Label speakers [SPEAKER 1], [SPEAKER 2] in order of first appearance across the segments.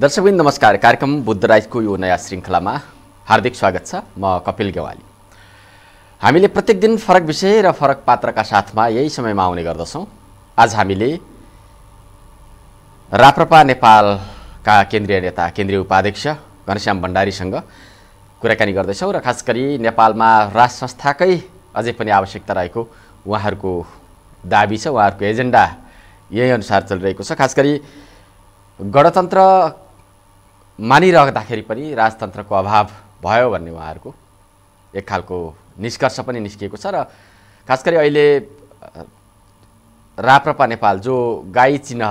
[SPEAKER 1] दर्शकबिन नमस्कार कार्यक्रम बुद्ध बुद्धराजको यो नयाँ श्रृङ्खलामा हार्दिक स्वागत छ म कपिल गेवाली हामीले प्रत्येक दिन फरक विषय र फरक पात्रका साथमा यही समयमा आउने गर्दछौँ आज हामीले राप्रपा नेपालका केन्द्रीय नेता केन्द्रीय उपाध्यक्ष घनश्याम भण्डारीसँग कुराकानी गर्दैछौँ र खास गरी नेपालमा राज संस्थाकै अझै पनि आवश्यकता रहेको उहाँहरूको दाबी छ उहाँहरूको एजेन्डा यही अनुसार चलिरहेको छ खास गरी गणतन्त्र मानिरहँदाखेरि पनि राजतन्त्रको अभाव भयो भन्ने उहाँहरूको एक खालको निष्कर्ष पनि निस्किएको छ र खास गरी अहिले राप्रपा नेपाल जो गाई चिन्ह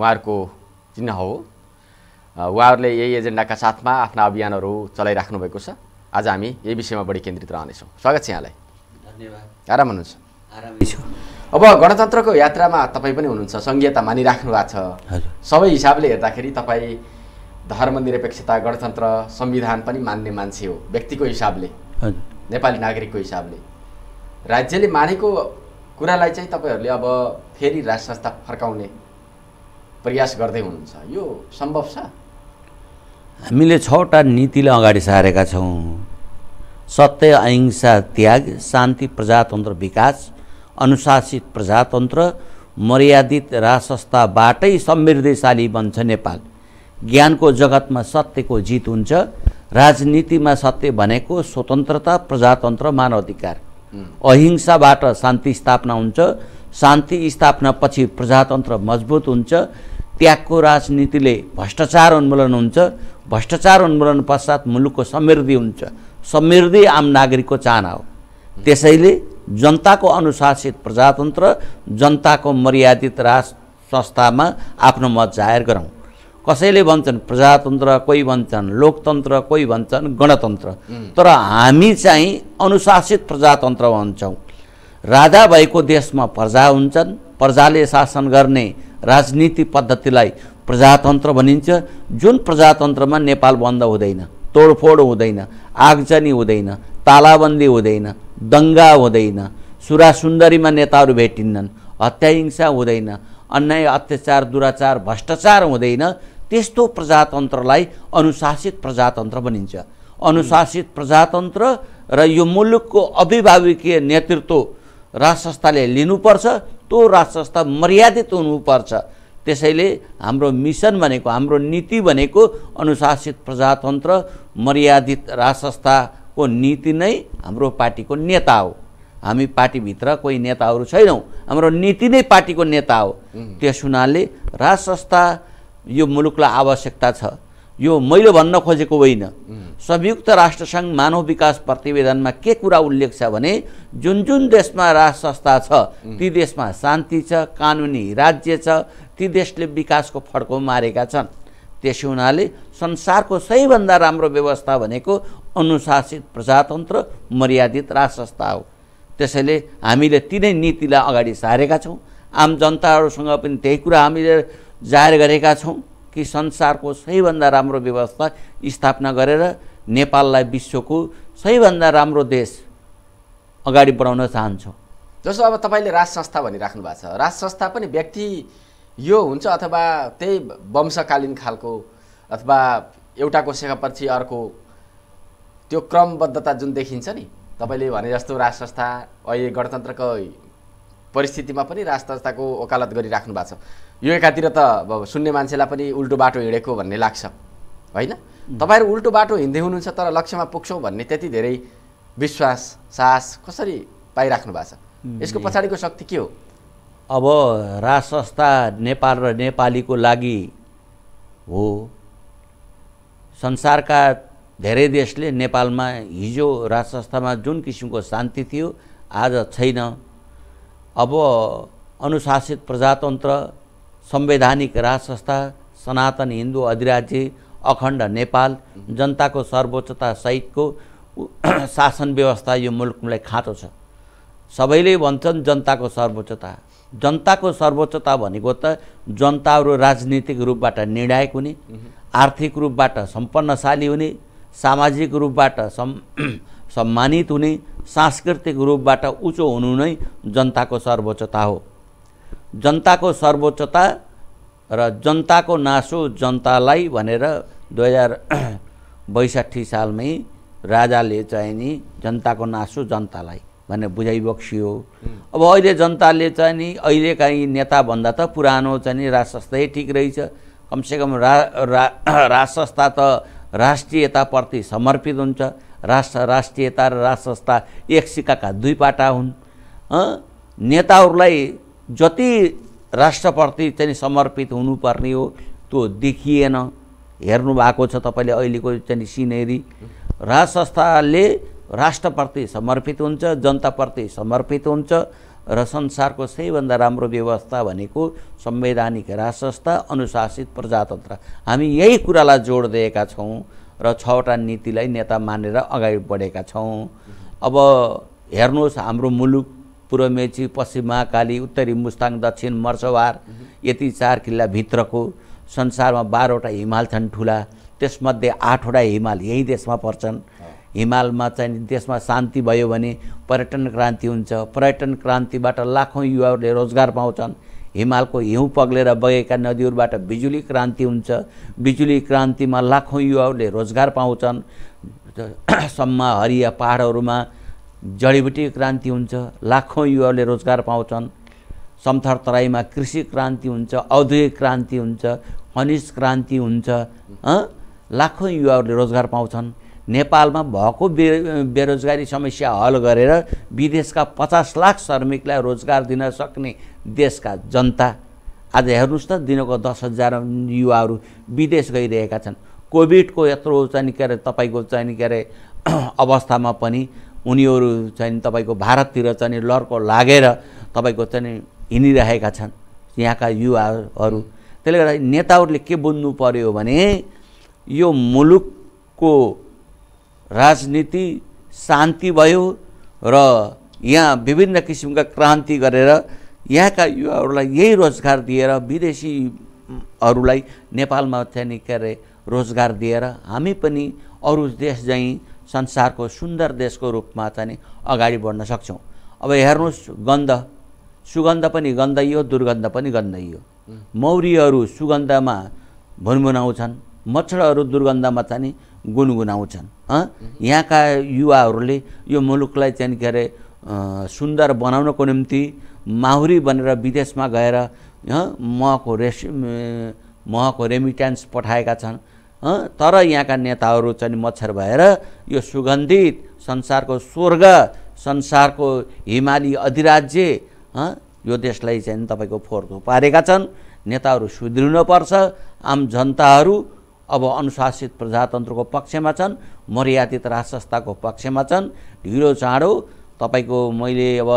[SPEAKER 1] उहाँहरूको चिन्ह हो उहाँहरूले यही एजेन्डाका साथमा आफ्ना अभियानहरू चलाइराख्नु भएको छ आज हामी यही विषयमा बढी केन्द्रित रहनेछौँ स्वागत छ यहाँलाई धन्यवाद आराम हुनुहुन्छ अब गणतन्त्रको यात्रामा तपाईँ पनि हुनुहुन्छ सङ्घीयता मानिराख्नु भएको छ सबै हिसाबले हेर्दाखेरि तपाईँ धर्मनिरपेक्षता गणतन्त्र संविधान पनि मान्ने मान्छे हो व्यक्तिको हिसाबले नेपाली नागरिकको हिसाबले राज्यले मानेको कुरालाई चाहिँ तपाईँहरूले अब फेरि राष्ट्र संस्था फर्काउने प्रयास गर्दै हुनुहुन्छ यो सम्भव छ
[SPEAKER 2] हामीले छवटा नीतिले अगाडि सारेका छौँ सत्य अहिंसा त्याग शान्ति प्रजातन्त्र विकास अनुशासित प्रजातन्त्र मर्यादित राजसंस्थाबाटै समृद्धिशाली बन्छ नेपाल ज्ञानको जगतमा सत्यको जित हुन्छ राजनीतिमा सत्य भनेको स्वतन्त्रता प्रजातन्त्र मानवाधिकार अहिंसाबाट शान्ति स्थापना हुन्छ शान्ति स्थापनापछि प्रजातन्त्र मजबुत हुन्छ त्यागको राजनीतिले भ्रष्टाचार उन्मूलन हुन्छ भ्रष्टाचार उन्मूलन पश्चात मुलुकको समृद्धि हुन्छ समृद्धि आम नागरिकको चाहना हो त्यसैले जनताको अनुशासित प्रजातन्त्र जनताको मर्यादित राज संस्थामा आफ्नो मत जाहेर गरौँ कसैले भन्छन् प्रजातन्त्र कोही भन्छन् लोकतन्त्र कोही भन्छन् गणतन्त्र तर हामी चाहिँ अनुशासित प्रजातन्त्र भन्छौँ राजा भएको देशमा प्रजा हुन्छन् प्रजाले शासन गर्ने राजनीति पद्धतिलाई प्रजातन्त्र भनिन्छ जुन प्रजातन्त्रमा नेपाल बन्द हुँदैन तोडफोड हुँदैन आगजनी हुँदैन तालाबन्दी हुँदैन दङ्गा हुँदैन सुरासुन्दरीमा नेताहरू भेटिन्नन् हत्या हिंसा हुँदैन अन्याय अत्याचार दुराचार भ्रष्टाचार हुँदैन त्यस्तो प्रजातन्त्रलाई अनुशासित प्रजातन्त्र भनिन्छ अनुशासित प्रजातन्त्र र यो मुलुकको अभिभावकीय नेतृत्व राज संस्थाले लिनुपर्छ त्यो राज संस्था मर्यादित हुनुपर्छ त्यसैले हाम्रो मिसन भनेको हाम्रो नीति भनेको अनुशासित प्रजातन्त्र मर्यादित राज संस्थाको नीति नै हाम्रो पार्टीको नेता हो हामी पार्टीभित्र कोही नेताहरू छैनौँ हाम्रो नीति नै पार्टीको नेता हो त्यस हुनाले राज संस्था यो मुलुकलाई आवश्यकता छ यो मैले भन्न खोजेको होइन संयुक्त राष्ट्रसङ्घ मानव विकास प्रतिवेदनमा के कुरा उल्लेख छ भने जुन जुन देशमा राज संस्था छ ती देशमा शान्ति छ कानुनी राज्य छ ती देशले विकासको फड्को मारेका छन् त्यसो हुनाले संसारको सबैभन्दा राम्रो व्यवस्था भनेको अनुशासित प्रजातन्त्र मर्यादित राज संस्था हो त्यसैले हामीले तिनै नीतिलाई अगाडि सारेका छौँ आम जनताहरूसँग पनि त्यही कुरा हामीले जाहेर गरेका छौँ कि संसारको सबैभन्दा राम्रो व्यवस्था स्थापना गरेर नेपाललाई विश्वको सबैभन्दा राम्रो देश अगाडि बढाउन चाहन्छौँ
[SPEAKER 1] जस्तो अब तपाईँले राज संस्था भनिराख्नु भएको छ राज संस्था पनि व्यक्ति यो हुन्छ अथवा त्यही वंशकालीन खालको अथवा एउटा सेखापछि अर्को त्यो क्रमबद्धता जुन देखिन्छ नि तपाईँले भने जस्तो राज संस्था अहिले गणतन्त्रको परिस्थितिमा पनि राज संस्थाको वकालत गरिराख्नु भएको छ यो एकातिर त अब सुन्ने मान्छेलाई पनि उल्टो बाटो हिँडेको भन्ने लाग्छ होइन तपाईँहरू उल्टो बाटो हिँड्दै हुनुहुन्छ तर लक्ष्यमा पुग्छौँ भन्ने त्यति धेरै विश्वास साहस कसरी पाइराख्नु भएको छ यसको पछाडिको शक्ति के हो
[SPEAKER 2] अब राज संस्था नेपाल र नेपालीको लागि हो संसारका धेरै देशले नेपालमा हिजो राज संस्थामा जुन किसिमको शान्ति थियो आज छैन अब अनुशासित प्रजातन्त्र संवैधानिक राज संस्था सनातन हिन्दू अधिराज्य अखण्ड नेपाल जनताको सर्वोच्चता सहितको शासन व्यवस्था यो मुलुकलाई खाँचो छ सबैले भन्छन् जनताको सर्वोच्चता जनताको सर्वोच्चता भनेको त जनताहरू राजनीतिक रूपबाट निर्णायक हुने आर्थिक रूपबाट सम्पन्नशाली हुने सामाजिक रूपबाट सम् सम्मानित हुने सांस्कृतिक रूपबाट उचो हुनु नै जनताको सर्वोच्चता हो जनताको सर्वोच्चता र जनताको नासो जनतालाई भनेर दुई हजार बैसठी सालमै राजाले चाहिँ नि जनताको नासो जनतालाई भनेर बुझाइबक्सियो अब अहिले जनताले चाहिँ नि अहिलेका यी नेताभन्दा त पुरानो चाहिँ नि राज संस्थै ठिक रहेछ कमसेकम रा राज संस्था त राष्ट्रियताप्रति समर्पित हुन्छ राष्ट्र राष्ट्रियता र राज संस्था एक सिक्काका दुई पाटा हुन् नेताहरूलाई जति राष्ट्रप्रति चाहिँ समर्पित हुनुपर्ने हो त्यो देखिएन हेर्नु भएको छ तपाईँले अहिलेको चाहिँ सिनेरी राज संस्थाले राष्ट्रप्रति समर्पित हुन्छ जनताप्रति समर्पित हुन्छ र संसारको सबैभन्दा राम्रो व्यवस्था भनेको संवैधानिक राज संस्था अनुशासित प्रजातन्त्र हामी यही कुरालाई जोड दिएका छौँ र छवटा नीतिलाई नेता मानेर अगाडि बढेका छौँ अब हेर्नुहोस् हाम्रो मुलुक पूर्व मेची पश्चिम महाकाली उत्तरी मुस्ताङ दक्षिण मर्सवार यति चार किल्लाभित्रको संसारमा बाह्रवटा हिमाल छन् ठुला त्यसमध्ये आठवटा हिमाल यही देशमा पर्छन् हिमालमा चाहिँ देशमा शान्ति भयो भने पर्यटन क्रान्ति हुन्छ पर्यटन क्रान्तिबाट लाखौँ युवाहरूले रोजगार पाउँछन् हिमालको हिउँ पग्लेर बगेका नदीहरूबाट बिजुली क्रान्ति हुन्छ बिजुली क्रान्तिमा लाखौँ युवाहरूले रोजगार पाउँछन् सम्मा हरिया पाहाडहरूमा जडीबुटी क्रान्ति हुन्छ लाखौँ युवाहरूले रोजगार पाउँछन् समथर तराईमा कृषि क्रान्ति हुन्छ औद्योगिक क्रान्ति हुन्छ खनिज क्रान्ति हुन्छ लाखौँ युवाहरूले रोजगार पाउँछन् नेपालमा भएको बे बेरोजगारी समस्या हल गरेर विदेशका पचास लाख श्रमिकलाई रोजगार दिन सक्ने देशका जनता आज हेर्नुहोस् त दिनको दस हजार युवाहरू विदेश गइरहेका छन् कोभिडको यत्रो चाहिँ के अरे तपाईँको चाहिँ के अरे अवस्थामा पनि उनीहरू चाहिँ तपाईँको भारततिर चाहिँ लर्को लागेर तपाईँको चाहिँ हिँडिरहेका छन् यहाँका युवाहरू त्यसले गर्दा नेताहरूले के बुझ्नु पर्यो भने यो मुलुकको राजनीति शान्ति भयो र यहाँ विभिन्न किसिमका क्रान्ति गरेर यहाँका युवाहरूलाई यही रोजगार दिएर विदेशीहरूलाई नेपालमा चाहिँ के अरे रोजगार दिएर हामी पनि अरू देश चाहिँ संसारको सुन्दर देशको रूपमा चाहिँ अगाडि बढ्न सक्छौँ अब हेर्नुहोस् गन्ध सुगन्ध पनि गन्धै हो दुर्गन्ध पनि गन्धै मौरीहरू सुगन्धमा भुनभुनाउँछन् मच्छरहरू दुर्गन्धमा चाहिँ गुनगुनाउँछन् यहाँका युवाहरूले यो मुलुकलाई चाहिँ के अरे सुन्दर बनाउनको निम्ति माहुरी बनेर विदेशमा गएर महको रेस महको रेमिट्यान्स पठाएका छन् तर यहाँका नेताहरू चाहिँ मच्छर भएर यो सुगन्धित संसारको स्वर्ग संसारको हिमाली अधिराज्य यो देशलाई चाहिँ तपाईँको फोहोर पारेका छन् नेताहरू सुध्रिनुपर्छ आम जनताहरू अब अनुशासित प्रजातन्त्रको पक्षमा छन् मर्यादित राज संस्थाको पक्षमा छन् ढिलो चाँडो तपाईँको मैले अब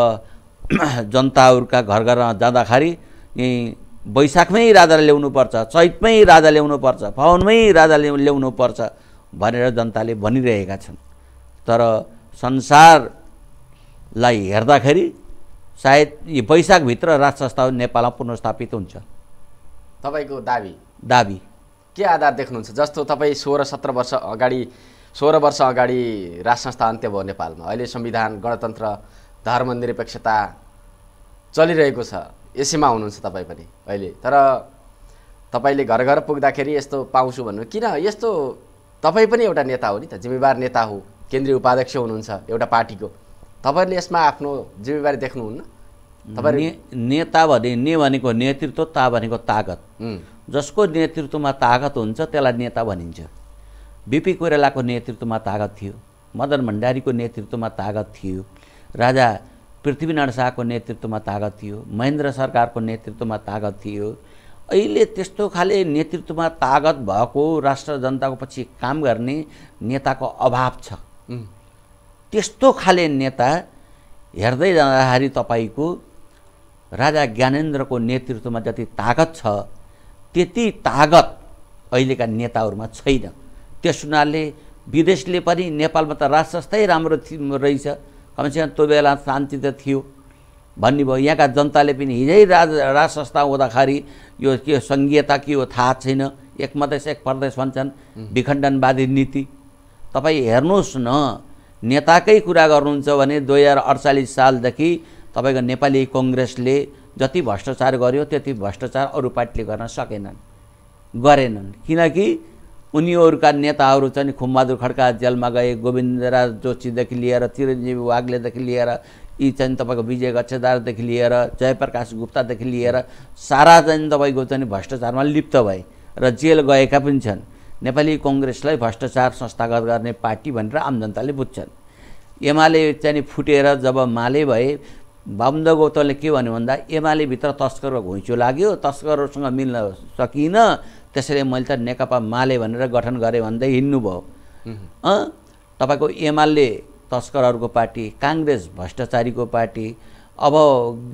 [SPEAKER 2] जनताहरूका घर घरमा जाँदाखेरि यहीँ वैशाखमै राजा ल्याउनुपर्छ चैतमै राजा ल्याउनुपर्छ फाउनमै राजा ल्याउ पर्छ भनेर जनताले भनिरहेका छन् तर संसारलाई हेर्दाखेरि सायद यो वैशाखभित्र राज संस्था नेपालमा पुनर्स्थापित हुन्छ
[SPEAKER 1] तपाईँको दाबी दाबी के आधार देख्नुहुन्छ जस्तो तपाईँ सोह्र सत्र वर्ष अगाडि सोह्र वर्ष अगाडि राजसंस्था संस्था अन्त्य भयो नेपालमा अहिले संविधान गणतन्त्र धर्मनिरपेक्षता चलिरहेको छ यसैमा हुनुहुन्छ तपाईँ पनि अहिले तर तपाईँले घर घर पुग्दाखेरि यस्तो पाउँछु भन्नु किन यस्तो तपाईँ पनि एउटा नेता हो नि त जिम्मेवार नेता हो केन्द्रीय उपाध्यक्ष हुनुहुन्छ एउटा पार्टीको तपाईँले यसमा आफ्नो जिम्मेवारी देख्नुहुन्न
[SPEAKER 2] तपाईँ नेता भने ने भनेको नेतृत्व ता भनेको तागत जसको नेतृत्वमा तागत हुन्छ त्यसलाई नेता भनिन्छ बिपी कोइरालाको नेतृत्वमा तागत थियो मदन भण्डारीको नेतृत्वमा तागत थियो राजा पृथ्वीनारायण शाहको नेतृत्वमा तागत थियो महेन्द्र सरकारको नेतृत्वमा तागत थियो अहिले त्यस्तो खाले नेतृत्वमा तागत भएको राष्ट्र जनताको पछि काम गर्ने नेताको अभाव छ त्यस्तो खाले नेता हेर्दै जाँदाखेरि तपाईँको राजा ज्ञानेन्द्रको नेतृत्वमा जति तागत छ त्यति तागत अहिलेका नेताहरूमा छैन त्यस हुनाले विदेशले पनि नेपालमा त राष्ट्र जस्तै राम्रो रहेछ कमसेकम त्यो बेला शान्ति त थियो भन्ने भयो यहाँका जनताले पनि हिजै राज राज संस्था हुँदाखेरि यो के सङ्घीयता के हो थाहा छैन एक मधेस एक प्रदेश भन्छन् विखण्डनवादी नीति तपाईँ हेर्नुहोस् न नेताकै कुरा गर्नुहुन्छ भने दुई हजार अडचालिस सालदेखि तपाईँको नेपाली कङ्ग्रेसले जति भ्रष्टाचार गर्यो त्यति भ्रष्टाचार अरू पार्टीले गर्न सकेनन् गरेनन् किनकि उनीहरूका नेताहरू चाहिँ खुमबहादुर खड्का जेलमा गए गोविन्दराज जोशीदेखि लिएर चिरञ्जीवी वाग्लेदेखि लिएर यी चाहिँ तपाईँको विजय गच्छेदारदेखि लिएर जयप्रकाश गुप्तादेखि लिएर सारा चाहिँ तपाईँको चाहिँ भ्रष्टाचारमा लिप्त भए र जेल गएका पनि छन् नेपाली कङ्ग्रेसलाई भ्रष्टाचार संस्थागत गर्ने पार्टी भनेर आम जनताले बुझ्छन् एमाले चाहिँ फुटेर जब माले भए बाबुन्द गौतमले के भन्यो भन्दा एमाले भित्र तस्कर घुइँचो लाग्यो तस्करहरूसँग मिल्न सकिनँ त्यसैले मैले त नेकपा माले भनेर गठन गरेँ भन्दै हिँड्नुभयो अँ तपाईँको एमाले तस्करहरूको पार्टी काङ्ग्रेस भ्रष्टाचारीको पार्टी अब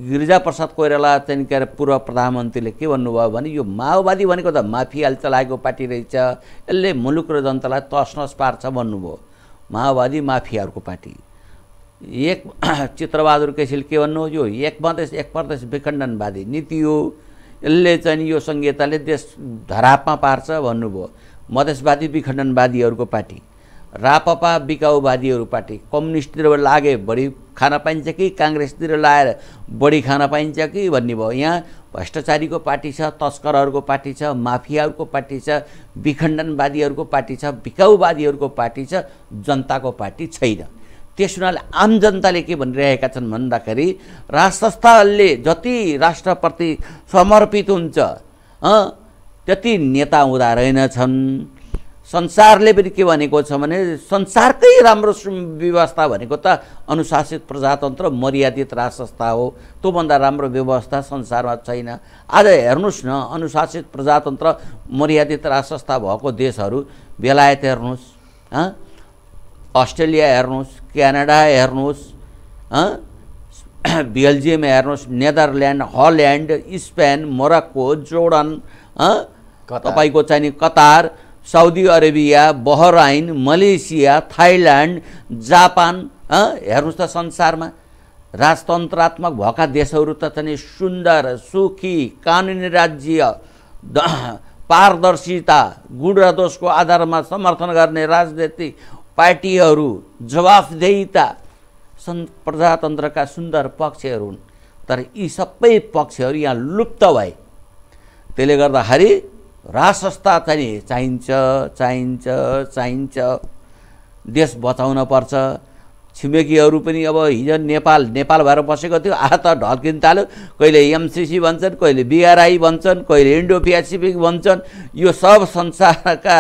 [SPEAKER 2] गिरिजाप्रसाद कोइराला त्यहाँदेखि के अरे पूर्व प्रधानमन्त्रीले के भन्नुभयो भने यो माओवादी भनेको त माफियाले चलाएको पार्टी रहेछ यसले मुलुक र जनतालाई तसनस पार्छ भन्नुभयो माओवादी माफियाहरूको पार्टी एक चित्रबहादुर केसीले के भन्नु यो एक मधेस एक प्रदेश विखण्डनवादी नीति हो यसले चाहिँ यो सङ्घीयताले देश धरापमा पार्छ भन्नुभयो मधेसवादी विखण्डनवादीहरूको पार्टी रापपा बिकाउवादीहरू पार्टी कम्युनिस्टतिर लागे बढी खान पाइन्छ कि काङ्ग्रेसतिर लाएर बढी खान पाइन्छ कि भन्ने भयो यहाँ भ्रष्टाचारीको पार्टी छ तस्करहरूको पार्टी छ माफियाहरूको पार्टी छ विखण्डनवादीहरूको पार्टी छ बिकाउवादीहरूको पार्टी छ जनताको पार्टी छैन त्यस हुनाले आम जनताले के भनिरहेका छन् भन्दाखेरि राज संस्थाले जति राष्ट्रप्रति समर्पित हुन्छ त्यति नेता हुँदा रहेनछन् संसारले पनि के भनेको छ भने संसारकै राम्रो व्यवस्था भनेको त अनुशासित प्रजातन्त्र मर्यादित राज संस्था हो त्योभन्दा राम्रो व्यवस्था संसारमा छैन आज हेर्नुहोस् न अनुशासित प्रजातन्त्र मर्यादित राज संस्था भएको देशहरू बेलायत हेर्नुहोस् अस्ट्रेलिया हेर्नुहोस् क्यानाडा हेर्नुहोस् बेल्जियम हेर्नुहोस् Netherland Holland Spain Morocco Jordan तपाईँको चाहिँ Qatar Saudi Arabia Bahrain Malaysia Thailand Japan हेर्नुहोस् त संसारमा राजतन्त्रात्मक भएका देशहरू त चाहिँ सुन्दर सुखी कानुनी राज्य पारदर्शिता गुण र दोषको आधारमा समर्थन गर्ने राजनीति पार्टीहरू जवाफदेहिता सन् प्रजातन्त्रका सुन्दर पक्षहरू हुन् तर यी सबै पक्षहरू यहाँ लुप्त भए त्यसले गर्दाखेरि राजसंस्था चाहिँ चाहिन्छ चाहिन्छ चाहिन्छ देश बचाउन पर्छ छिमेकीहरू पनि अब हिजो नेपाल नेपाल भएर बसेको थियो आ त ढल्किन थाल्यो कहिले एमसिसी भन्छन् कहिले बिआरआई भन्छन् कहिले इन्डो पेसिफिक भन्छन् यो सब संसारका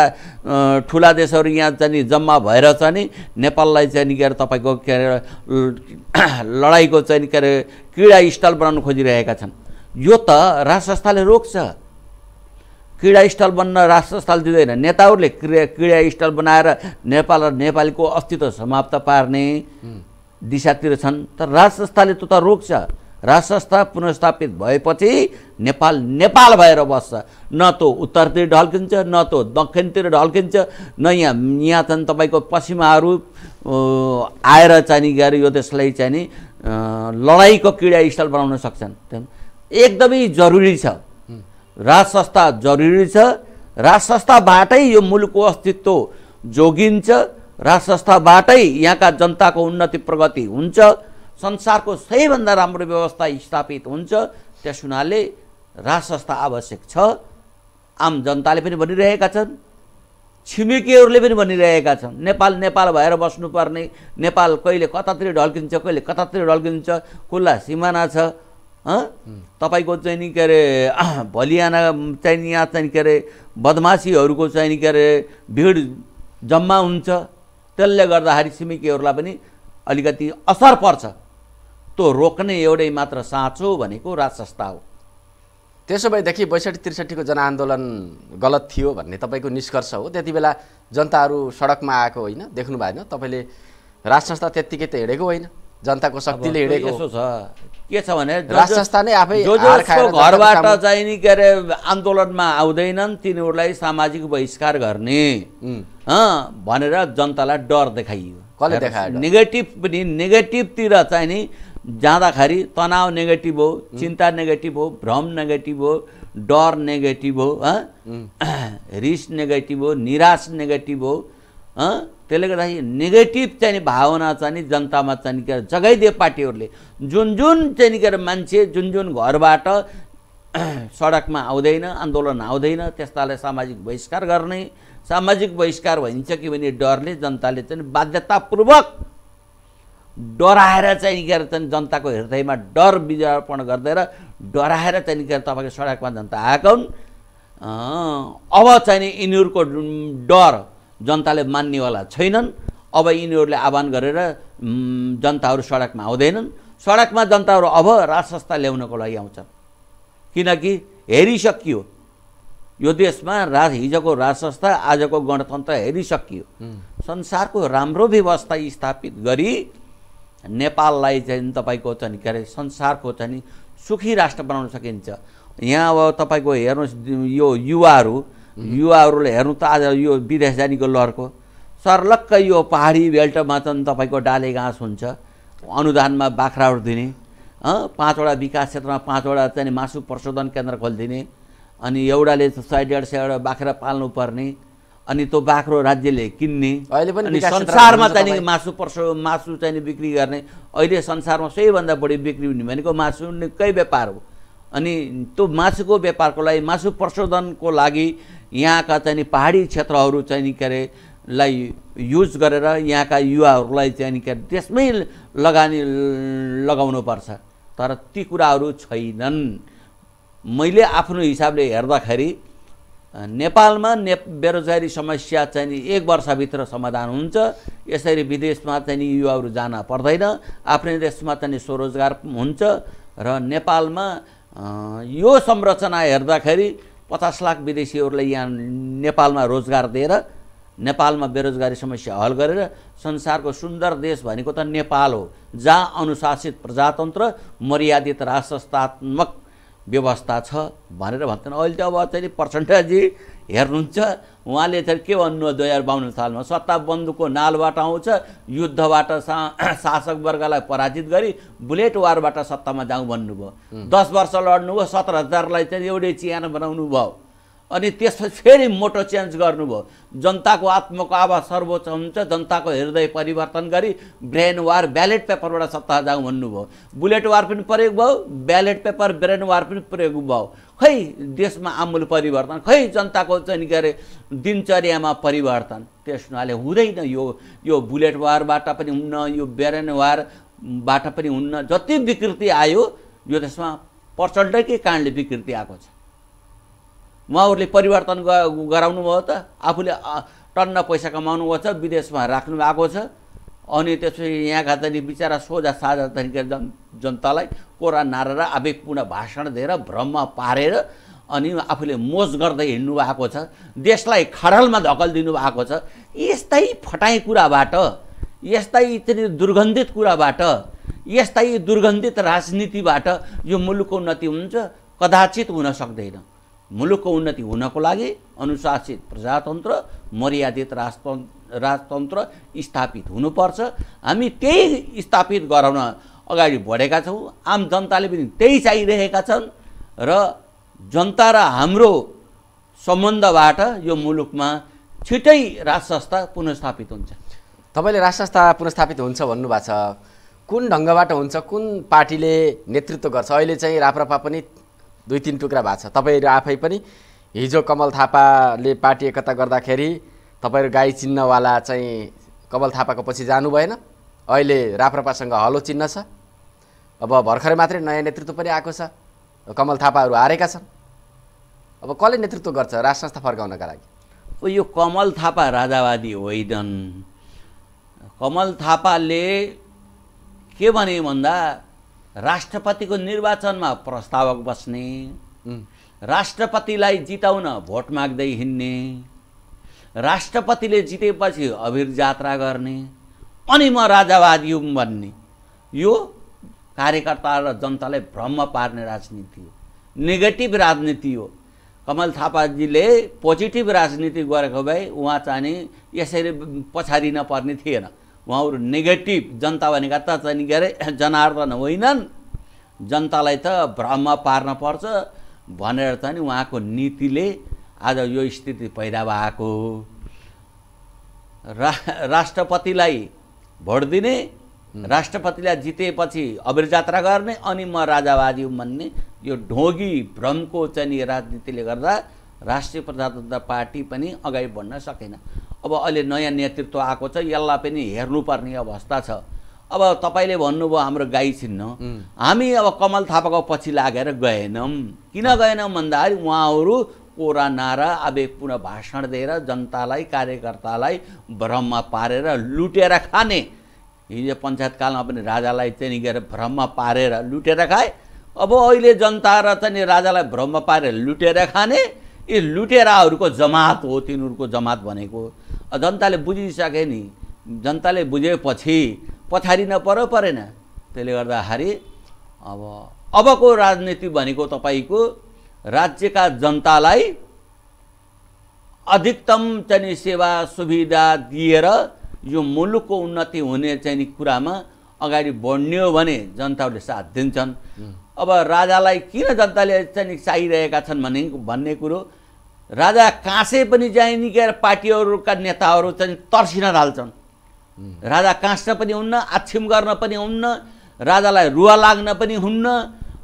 [SPEAKER 2] ठुला देशहरू यहाँ चाहिँ जम्मा भएर चाहिँ नेपाललाई चाहिँ के अरे तपाईँको के अरे लडाइँको चाहिँ के अरे क्रीडा स्थल बनाउनु खोजिरहेका छन् यो त राज संस्थाले रोक्छ क्रीडास्थल बन्न राष्ट्रस्थल दिँदैन नेताहरूले क्रिया क्रीडास्थल बनाएर नेपाल र नेपालीको अस्तित्व समाप्त पार्ने दिशातिर छन् तर राष्ट्रस्थाले त रोक्छ राष्ट्रस्था पुनर्स्थापित भएपछि नेपाल नेपाल भएर बस्छ न त उत्तरतिर ढल्किन्छ न त दक्षिणतिर ढल्किन्छ न यहाँ यहाँ चाहिँ तपाईँको पश्चिमाहरू आएर चाहिँ गएर यो देशलाई चाहिँ लडाइँको क्रीडा स्थल बनाउन सक्छन् एकदमै जरुरी छ राज संस्था जरुरी छ राज संस्थाबाटै यो मुलुकको अस्तित्व जोगिन्छ राज संस्थाबाटै यहाँका जनताको उन्नति प्रगति हुन्छ संसारको सबैभन्दा राम्रो व्यवस्था स्थापित हुन्छ त्यस हुनाले राज संस्था आवश्यक छ आम जनताले पनि भनिरहेका छन् छिमेकीहरूले पनि भनिरहेका छन् नेपाल नेपाल भएर बस्नुपर्ने नेपाल कहिले कतातिर ढल्किन्छ कहिले कतातिर ढल्किन्छ खुल्ला सिमाना छ तपाईँको चाहिँ नि के अरे भलियाना चाहिँ नि यहाँ चाहिँ के अरे बदमासीहरूको चाहिँ नि के अरे भिड जम्मा हुन्छ त्यसले गर्दाखेरि छिमेकीहरूलाई पनि अलिकति असर पर्छ त्यो रोक्ने एउटै मात्र साँचो भनेको राजसंस्था हो त्यसो भएदेखि बैसठी त्रिसठीको जनआन्दोलन
[SPEAKER 1] गलत थियो भन्ने तपाईँको निष्कर्ष हो त्यति बेला जनताहरू सडकमा आएको होइन देख्नु भएन तपाईँले राजसंस्था त्यत्तिकै त हिँडेको होइन जनताको शक्तिले हिँडेको यसो
[SPEAKER 2] छ के छ भने नै आफै जो जो घरबाट चाहिँ नि के अरे आन्दोलनमा आउँदैनन् तिनीहरूलाई सामाजिक बहिष्कार गर्ने भनेर जनतालाई डर देखाइयो कसले देखायो नेगेटिभ पनि नेगेटिभतिर चाहिँ नि जाँदाखेरि तनाव नेगेटिभ हो चिन्ता नेगेटिभ हो भ्रम नेगेटिभ हो डर नेगेटिभ हो रिस नेगेटिभ हो निराश नेगेटिभ हो त्यसले गर्दाखेरि नेगेटिभ चाहिँ भावना चाहिँ जनतामा चाहिँ के जगाइदिए पार्टीहरूले जुन जुन चाहिँ के मान्छे जुन जुन घरबाट सडकमा आउँदैन आन्दोलन आउँदैन त्यस्तालाई सामाजिक बहिष्कार गर्ने सामाजिक बहिष्कार भइन्छ कि भने डरले जनताले चाहिँ बाध्यतापूर्वक डराएर चाहिँ के चाहिँ जनताको हृदयमा डर गर्दै र डराएर चाहिँ के तपाईँको सडकमा जनता आएका हुन् अब चाहिँ यिनीहरूको डर जनताले मान्नेवाला छैनन् अब यिनीहरूले आह्वान गरेर जनताहरू सडकमा आउँदैनन् सडकमा जनताहरू अब राज संस्था ल्याउनको लागि आउँछ किनकि हेरिसकियो यो देशमा राज हिजोको राज संस्था आजको गणतन्त्र हेरिसकियो संसारको राम्रो व्यवस्था स्थापित गरी नेपाललाई चाहिँ तपाईँको चाहिँ के अरे संसारको चाहिँ सुखी राष्ट्र बनाउन सकिन्छ यहाँ अब तपाईँको हेर्नुहोस् यो युवाहरू युवाहरूले हेर्नु त आज यो विदेश जानेको लहरको सर्लक्क यो पहाडी बेल्टमा चाहिँ तपाईँको डाले घाँस हुन्छ अनुदानमा बाख्राहरू दिने पाँचवटा विकास क्षेत्रमा पाँचवटा चाहिँ मासु प्रशोधन केन्द्र खोलिदिने अनि एउटाले सय डेढ सयवटा बाख्रा पाल्नुपर्ने अनि त्यो बाख्रो राज्यले किन्ने अहिले पनि संसारमा चाहिँ मासु पर्सो मासु चाहिँ बिक्री गर्ने अहिले संसारमा सबैभन्दा बढी बिक्री हुने भनेको मासु निकै व्यापार हो अनि त्यो मासुको व्यापारको लागि मासु प्रशोधनको लागि यहाँका चाहिँ नि पहाडी क्षेत्रहरू चाहिँ नि के अरे लाई युज गरेर यहाँका युवाहरूलाई चाहिँ नि के अरे त्यसमै लगानी लगाउनुपर्छ तर ती कुराहरू छैनन् मैले आफ्नो हिसाबले हेर्दाखेरि नेपालमा ने बेरोजगारी समस्या चाहिँ नि एक वर्षभित्र समाधान हुन्छ यसरी विदेशमा चाहिँ नि युवाहरू जान पर्दैन आफ्नै देशमा चाहिँ स्वरोजगार हुन्छ र नेपालमा यो संरचना हेर्दाखेरि पचास लाख विदेशीहरूलाई यहाँ नेपालमा रोजगार दिएर नेपालमा बेरोजगारी समस्या हल गरेर संसारको सुन्दर देश भनेको त नेपाल हो जहाँ अनुशासित प्रजातन्त्र मर्यादित राजसंस्थात्मक व्यवस्था छ भनेर भन्छन् अहिले त अब चाहिँ प्रचण्डजी हेर्नुहुन्छ उहाँले चाहिँ के भन्नुभयो दुई हजार बाहन्न सालमा सत्ताबन्धुको नालबाट आउँछ युद्धबाट सा वर्गलाई पराजित गरी बुलेट वारबाट सत्तामा जाउँ भन्नुभयो दस वर्ष लड्नुभयो सत्र हजारलाई चाहिँ एउटै चियान बनाउनु भयो अनि त्यसपछि फेरि मोटो चेन्ज गर्नुभयो जनताको आत्मको आवाज सर्वोच्च हुन्छ जनताको हृदय परिवर्तन गरी ब्रेन वार ब्यालेट पेपरबाट सत्ता जाउँ भन्नुभयो बुलेट वार पनि प्रयोग भयो ब्यालेट पेपर ब्रेन वार पनि प्रयोग भयो खै देशमा आमूल परिवर्तन खै जनताको चाहिँ के अरे दिनचर्यामा परिवर्तन त्यस हुनाले हुँदैन यो यो बुलेट वारबाट पनि हुन्न यो ब्रेन वारबाट पनि हुन्न जति विकृति आयो यो देशमा प्रचण्डकै कारणले विकृति आएको छ उहाँहरूले परिवर्तन गराउनु भयो त आफूले टन्न पैसा कमाउनु भएको छ विदेशमा राख्नु भएको छ अनि त्यसपछि यहाँका चाहिँ बिचरा सोझा साझा जन जनतालाई कोरा नारेर आवेगपूर्ण भाषण दिएर भ्रम पारेर अनि आफूले मोज गर्दै हिँड्नु भएको छ देशलाई खडलमा धकल दिनु भएको छ यस्तै फटाइ कुराबाट यस्तै चाहिँ दुर्गन्धित कुराबाट यस्तै दुर्गन्धित राजनीतिबाट यो मुलुकको उन्नति हुन्छ कदाचित हुन सक्दैन मुलुकको उन्नति हुनको लागि अनुशासित प्रजातन्त्र मर्यादित राजतन्त्र राजतन्त्र स्थापित हुनुपर्छ हामी त्यही स्थापित गराउन अगाडि बढेका छौँ आम जनताले पनि त्यही चाहिरहेका छन् र जनता र हाम्रो सम्बन्धबाट यो मुलुकमा छिटै राज संस्था पुनस्थापित हुन्छ तपाईँले राज संस्था
[SPEAKER 1] पुनस्थापित हुन्छ भन्नुभएको छ कुन ढङ्गबाट हुन्छ कुन पार्टीले नेतृत्व गर्छ अहिले चाहिँ राप्रपा पनि दुई तिन टुक्रा भएको छ तपाईँहरू आफै पनि हिजो कमल थापाले पार्टी एकता गर्दाखेरि तपाईँहरू गाई चिन्नवाला चाहिँ कमल थापाको पछि जानु भएन अहिले राप्रपासँग हलो चिन्न छ अब भर्खरै मात्रै नयाँ नेतृत्व पनि आएको छ कमल थापाहरू हारेका छन् अब कसले नेतृत्व गर्छ राज संस्था फर्काउनका
[SPEAKER 2] लागि यो कमल थापा राजावादी होइनन् कमल थापाले के भने भन्दा राष्ट्रपतिको निर्वाचनमा प्रस्तावक बस्ने राष्ट्रपतिलाई जिताउन भोट माग्दै हिँड्ने राष्ट्रपतिले जितेपछि अभिर जात्रा गर्ने अनि म राजावादी युग भन्ने यो कार्यकर्ता र जनतालाई भ्रम पार्ने राजनीति हो नेगेटिभ राजनीति हो कमल थापाजीले पोजिटिभ राजनीति गरेको भए उहाँ चाहिँ यसरी पछाडि नपर्ने थिएन उहाँहरू नेगेटिभ जनता भनेका त चाहिँ के अरे जनार्दन होइनन् जनतालाई त भ्रम पार्न पर्छ भनेर चाहिँ उहाँको नीतिले आज यो स्थिति पैदा भएको रा राष्ट्रपतिलाई भोट दिने राष्ट्रपतिलाई जितेपछि अबिर जात्रा गर्ने अनि म राजावादी हुँ भन्ने यो ढोगी भ्रमको चाहिँ राजनीतिले गर्दा राष्ट्रिय प्रजातन्त्र पार्टी पनि अगाडि बढ्न सकेन अब अहिले नयाँ नेतृत्व आएको छ यसलाई पनि हेर्नुपर्ने अवस्था छ अब तपाईँले भन्नुभयो हाम्रो गाई छिन्न हामी अब कमल थापाको पछि लागेर गएनौँ किन गएनौँ भन्दाखेरि उहाँहरू कोरा नारा पुनः भाषण दिएर जनतालाई कार्यकर्तालाई भ्रममा पारेर लुटेर खाने हिजो पञ्चायतकालमा पनि राजालाई चाहिँ गएर भ्रममा पारेर लुटेर खाए अब अहिले जनता र चाहिँ राजालाई भ्रममा पारेर लुटेर खाने यी लुटेराहरूको जमात हो तिनीहरूको जमात भनेको जनताले बुझिसके नि जनताले बुझेपछि पछाडि नपर परेन त्यसले गर्दाखेरि अब अबको राजनीति भनेको तपाईँको राज्यका जनतालाई अधिकतम चाहिँ सेवा सुविधा दिएर यो मुलुकको उन्नति हुने चाहिँ कुरामा अगाडि बढ्ने हो भने जनताहरूले साथ दिन्छन् अब राजालाई किन जनताले चाहिँ चाहिरहेका छन् भने भन्ने कुरो राजा काँसे पनि चाहिँ निकाएर पार्टीहरूका नेताहरू चाहिँ तर्सिन थाल्छन् राजा काँस्न पनि हुन्न आक्षिम गर्न पनि हुन्न राजालाई रुवा लाग्न पनि हुन्न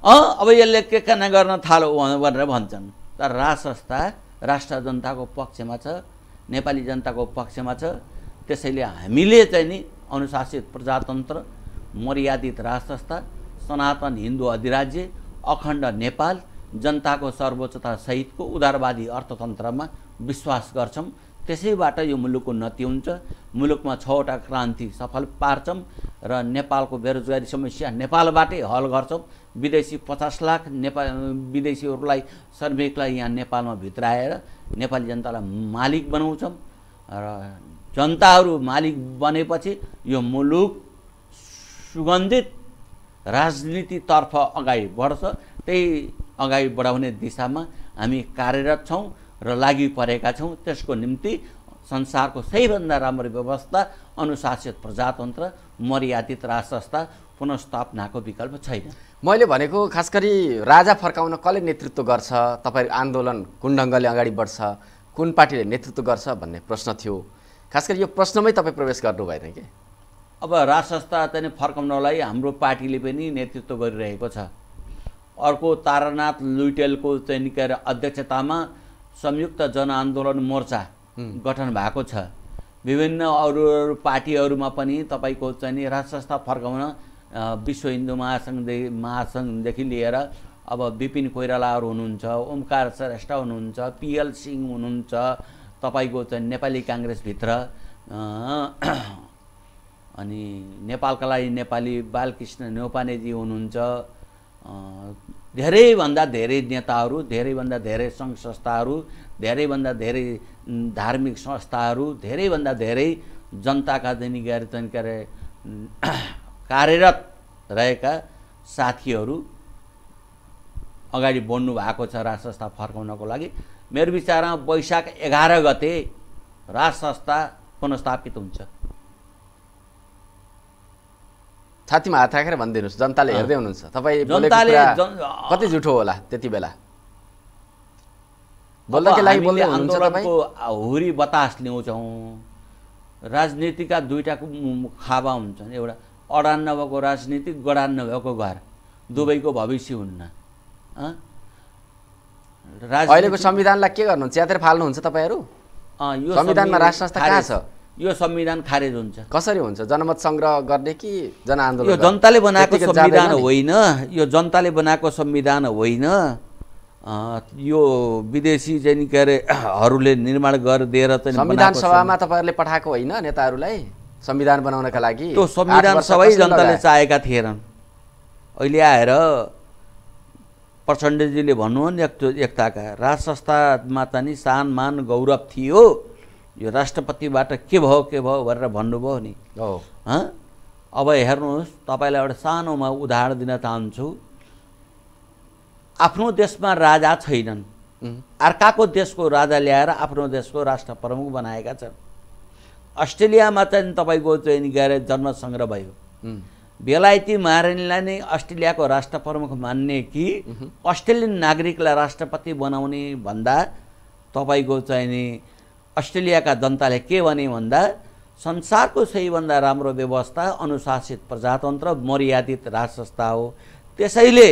[SPEAKER 2] अँ अब यसले के काना गर्न थालो भनेर भन्छन् तर राज संस्था राष्ट्र जनताको पक्षमा छ नेपाली जनताको पक्षमा छ त्यसैले हामीले चाहिँ नि अनुशासित प्रजातन्त्र मर्यादित राज संस्था सनातन हिन्दू अधिराज्य अखण्ड नेपाल जनताको सर्वोच्चता सहितको उदारवादी अर्थतन्त्रमा विश्वास गर्छौँ त्यसैबाट यो मुलुकको उन्नति हुन्छ मुलुकमा छवटा क्रान्ति सफल पार्छौँ र नेपालको बेरोजगारी समस्या नेपालबाटै हल गर्छौँ विदेशी पचास लाख नेपाल विदेशीहरूलाई श्रमिकलाई यहाँ नेपालमा भित्राएर नेपाली जनतालाई मालिक बनाउँछौँ र जनताहरू मालिक बनेपछि यो मुलुक सुगन्धित राजनीतितर्फ अगाडि बढ्छ त्यही अगाडि बढाउने दिशामा हामी कार्यरत छौँ र लागि परेका छौँ त्यसको निम्ति संसारको सबैभन्दा राम्रो व्यवस्था अनुशासित प्रजातन्त्र मर्यादित राज संस्था पुनस्थापनाको विकल्प छैन मैले भनेको खास
[SPEAKER 1] गरी राजा फर्काउन कसले नेतृत्व गर्छ तपाईँ आन्दोलन कुन ढङ्गले अगाडि बढ्छ कुन पार्टीले नेतृत्व गर्छ भन्ने प्रश्न थियो खास गरी यो प्रश्नमै तपाईँ प्रवेश गर्नु भएन कि
[SPEAKER 2] अब राज संस्था चाहिँ फर्काउनलाई हाम्रो पार्टीले पनि नेतृत्व गरिरहेको छ अर्को तारानाथ लुइटेलको चाहिँ के अरे अध्यक्षतामा संयुक्त जनआन्दोलन मोर्चा गठन भएको छ विभिन्न अरू अरू पार्टीहरूमा पनि तपाईँको चाहिँ नि संस्था फर्काउन विश्व हिन्दू महासङ्घदेखि महासङ्घदेखि लिएर अब विपिन कोइरालाहरू हुनुहुन्छ ओमकार श्रेष्ठ हुनुहुन्छ पिएल सिंह हुनुहुन्छ तपाईँको चाहिँ नेपाली काङ्ग्रेसभित्र अनि नेपालका लागि नेपाली बालकृष्ण न्यौपानेजी हुनुहुन्छ धेरैभन्दा धेरै नेताहरू धेरैभन्दा धेरै सङ्घ संस्थाहरू धेरैभन्दा धेरै धार्मिक संस्थाहरू धेरैभन्दा धेरै जनताका गैर जानकारी कार्यरत रहेका साथीहरू अगाडि बढ्नु भएको छ राज संस्था फर्काउनको लागि मेरो विचारमा वैशाख एघार गते राज संस्था पुनस्थापित हुन्छ
[SPEAKER 1] छातीमा हात राखेर भनिदिनुहोस् जनताले हेर्दै हुनुहुन्छ तपाईँ कति
[SPEAKER 2] झुठो होला त्यति बेला हुरी बतास ल्याउँछौँ राजनीतिका दुईवटा खाबा हुन्छन् एउटा अडान नभएको राजनीति गडान नभएको घर दुबईको भविष्य हुन्न अहिलेको
[SPEAKER 1] संविधानलाई के गर्नुहुन्छ यात्रा फाल्नुहुन्छ तपाईँहरू
[SPEAKER 2] संविधानमा राष्ट्र संस्था कहाँ छ यो संविधान खारेज हुन्छ कसरी हुन्छ जनमत
[SPEAKER 1] सङ्ग्रह गर्ने कि जनआन्दोलन यो जनताले बनाएको संविधान होइन
[SPEAKER 2] यो जनताले बनाएको संविधान होइन यो विदेशी चाहिँ के अरे हरूले निर्माण गरिदिएर चाहिँ संविधान सभामा
[SPEAKER 1] तपाईँहरूले पठाएको होइन नेताहरूलाई संविधान बनाउनका लागि त्यो संविधान सबै जनताले
[SPEAKER 2] चाहेका थिएनन् अहिले आएर प्रचण्डजीले भन्नु एकताका राज संस्थामा नि सान मान गौरव थियो यो राष्ट्रपतिबाट के भयो के भयो भनेर भन्नुभयो नि अब हेर्नुहोस् तपाईँलाई एउटा सानोमा उदाहरण दिन चाहन्छु आफ्नो देशमा राजा छैनन् अर्काको देशको राजा ल्याएर आफ्नो देशको राष्ट्र प्रमुख बनाएका छन् अस्ट्रेलियामा चाहिँ तपाईँको चाहिँ गएर जन्मसङ्ग्रह भयो बेलायती महारानीलाई नै अस्ट्रेलियाको राष्ट्र प्रमुख मान्ने कि अस्ट्रेलियन नागरिकलाई राष्ट्रपति बनाउने भन्दा तपाईँको चाहिँ नि अस्ट्रेलियाका जनताले के भने भन्दा संसारको सबैभन्दा राम्रो व्यवस्था अनुशासित प्रजातन्त्र मर्यादित राज हो त्यसैले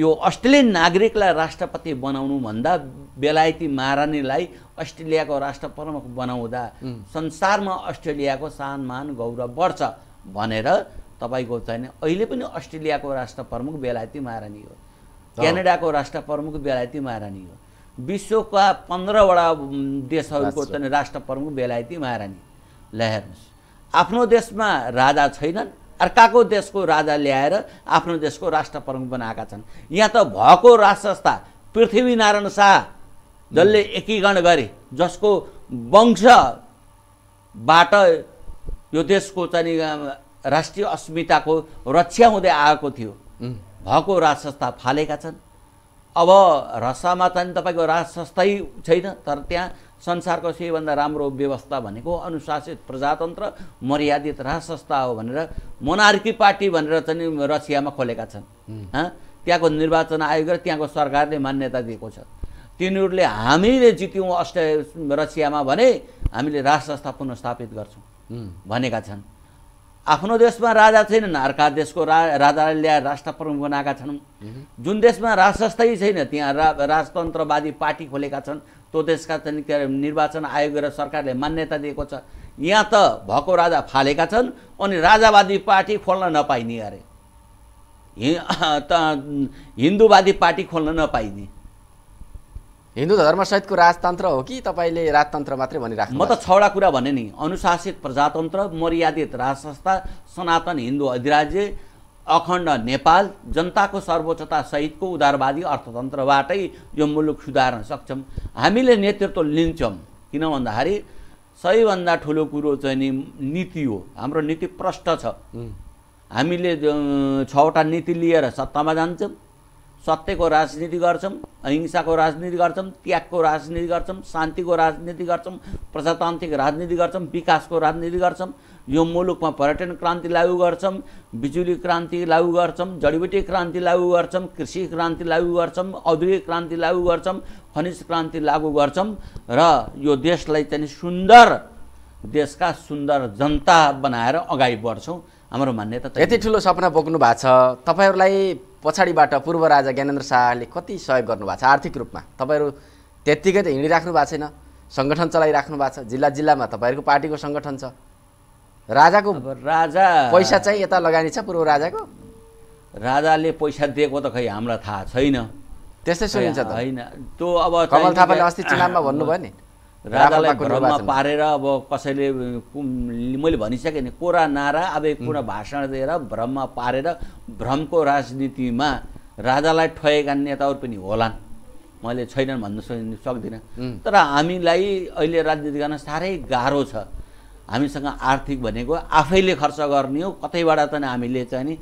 [SPEAKER 2] यो अस्ट्रेलियन नागरिकलाई राष्ट्रपति बनाउनुभन्दा बेलायती महारानीलाई अस्ट्रेलियाको राष्ट्र प्रमुख बनाउँदा संसारमा अस्ट्रेलियाको सानमान गौरव बढ्छ भनेर तपाईँको चाहिँ अहिले पनि अस्ट्रेलियाको राष्ट्र प्रमुख बेलायती महारानी
[SPEAKER 1] हो क्यानाडाको
[SPEAKER 2] राष्ट्र प्रमुख बेलायती महारानी हो विश्वका पन्ध्रवटा देशहरूको चाहिँ राष्ट्र प्रमुख बेलायती महारानी ल हेर्नुहोस् आफ्नो देशमा राजा छैनन् अर्काको देशको राजा ल्याएर आफ्नो देशको राष्ट्र प्रमुख बनाएका छन् यहाँ त भएको राजसंस्था पृथ्वीनारायण शाह जसले एकीकरण गरे जसको वंशबाट यो देशको चाहिँ राष्ट्रिय अस्मिताको रक्षा हुँदै आएको थियो भएको राजसंस्था फालेका छन् अब रसामा चाहिँ तपाईँको राज सस्तै छैन तर त्यहाँ संसारको सबैभन्दा राम्रो व्यवस्था भनेको अनुशासित प्रजातन्त्र मर्यादित राज संस्था हो भनेर मोनार्की पार्टी भनेर चाहिँ रसियामा खोलेका छन् त्यहाँको निर्वाचन आयोग र त्यहाँको सरकारले मान्यता दिएको छ तिनीहरूले हामीले जित्यौँ अस्ट रसियामा भने हामीले राज संस्था पुनस्थापित गर्छौँ भनेका छन् आफ्नो देशमा राजा छैनन् अर्का देशको रा राजालाई ल्याएर राष्ट्र प्रमुख बनाएका छन् जुन देशमा राजस्थै छैन त्यहाँ रा राजतन्त्रवादी पार्टी खोलेका छन् त्यो देशका चाहिँ के अरे निर्वाचन आयोग र सरकारले मान्यता दिएको छ यहाँ त भएको राजा फालेका छन् अनि राजावादी पार्टी खोल्न नपाइने अरे हि त हिन्दूवादी पार्टी खोल्न नपाइने हिन्दू धर्मसहितको राजतन्त्र हो कि तपाईँले राजतन्त्र मात्रै भनिराख्नु म त छवटा कुरा भने नि अनुशासित प्रजातन्त्र मर्यादित राज संस्था सनातन हिन्दू अधिराज्य अखण्ड नेपाल जनताको सर्वोच्चता सहितको उदारवादी अर्थतन्त्रबाटै यो मुलुक सुधार्न सक्छौँ हामीले नेतृत्व लिन्छौँ किन भन्दाखेरि सबैभन्दा ठुलो कुरो चाहिँ नि नीति हो हाम्रो नीति प्रष्ट छ हामीले छवटा नीति लिएर सत्तामा जान्छौँ सत्यको राजनीति गर्छौँ अहिंसाको राजनीति गर्छौँ त्यागको राजनीति गर्छौँ शान्तिको राजनीति गर्छौँ प्रजातान्त्रिक राजनीति गर्छौँ विकासको राजनीति गर्छौँ यो मुलुकमा पर्यटन क्रान्ति लागू गर्छौँ बिजुली क्रान्ति लागू गर्छौँ जडीबुटी क्रान्ति लागू गर्छौँ कृषि क्रान्ति लागू गर्छौँ औद्योगिक क्रान्ति लागू गर्छौँ खनिज क्रान्ति लागू गर्छौँ र यो देशलाई चाहिँ सुन्दर देशका सुन्दर जनता बनाएर अगाडि बढ्छौँ हाम्रो मान्यता यति ठुलो सपना बोक्नु भएको छ तपाईँहरूलाई पछाडिबाट पूर्व राजा
[SPEAKER 1] ज्ञानेन्द्र शाहले कति सहयोग गर्नुभएको छ आर्थिक रूपमा तपाईँहरू त्यत्तिकै त हिँडिराख्नु भएको छैन सङ्गठन चलाइराख्नु भएको छ जिल्ला जिल्लामा तपाईँहरूको पार्टीको सङ्गठन छ राजाको राजा पैसा चाहिँ यता लगानी छ पूर्व राजाको
[SPEAKER 2] राजाले पैसा दिएको त खै हामीलाई थाहा छैन त्यस्तै सुनिन्छ त होइन त्यो अब कमल थापाले अस्ति चुनावमा भन्नुभयो नि राजालाई भ्रममा पारेर अब कसैले मैले भनिसकेँ नि कोरा नारा अब कुरा भाषण दिएर भ्रममा पारेर भ्रमको राजनीतिमा राजालाई ठगेका नेताहरू पनि होलान् मैले छैनन् भन्न सक्दिनँ तर हामीलाई अहिले राजनीति गर्न साह्रै गाह्रो छ हामीसँग आर्थिक भनेको आफैले खर्च गर्ने हो कतैबाट त हामीले चाहिँ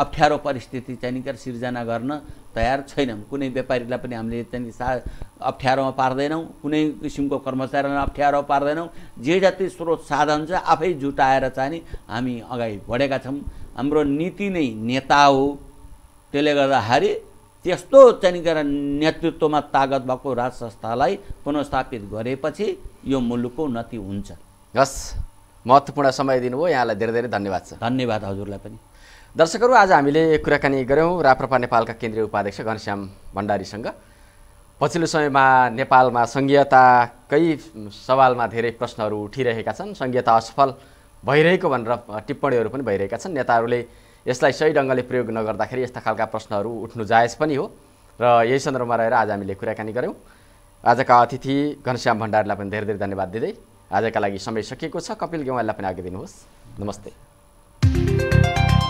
[SPEAKER 2] अप्ठ्यारो परिस्थिति चाहिँ सिर्जना गर्न तयार छैनौँ कुनै व्यापारीलाई पनि हामीले चाहिँ सा अप्ठ्यारोमा पार्दैनौँ कुनै किसिमको कर्मचारीलाई अप्ठ्यारो पार्दैनौँ जे जति स्रोत साधन छ आफै जुटाएर चाहिँ हामी अगाडि बढेका छौँ हाम्रो नीति नै नेता हो त्यसले गर्दाखेरि त्यस्तो चाहिँ नेतृत्वमा तागत भएको राज संस्थालाई पुनस्थापित गरेपछि यो मुलुकको उन्नति हुन्छ हस् महत्त्वपूर्ण समय दिनुभयो यहाँलाई धेरै धेरै धन्यवाद
[SPEAKER 1] छ धन्यवाद हजुरलाई पनि दर्शकहरू आज हामीले कुराकानी गऱ्यौँ राप्रपा नेपालका केन्द्रीय उपाध्यक्ष घनश्याम भण्डारीसँग पछिल्लो समयमा नेपालमा सङ्घीयताकै सवालमा धेरै प्रश्नहरू उठिरहेका छन् सङ्घीयता असफल भइरहेको भनेर टिप्पणीहरू पनि भइरहेका छन् नेताहरूले यसलाई सही ढङ्गले प्रयोग नगर्दाखेरि यस्ता खालका प्रश्नहरू उठ्नु जायज पनि हो र यही सन्दर्भमा रहेर आज हामीले कुराकानी गऱ्यौँ आजका अतिथि घनश्याम भण्डारीलाई पनि धेरै धेरै धन्यवाद दिँदै आजका लागि समय सकिएको छ कपिल गेवाललाई पनि आगे दिनुहोस् नमस्ते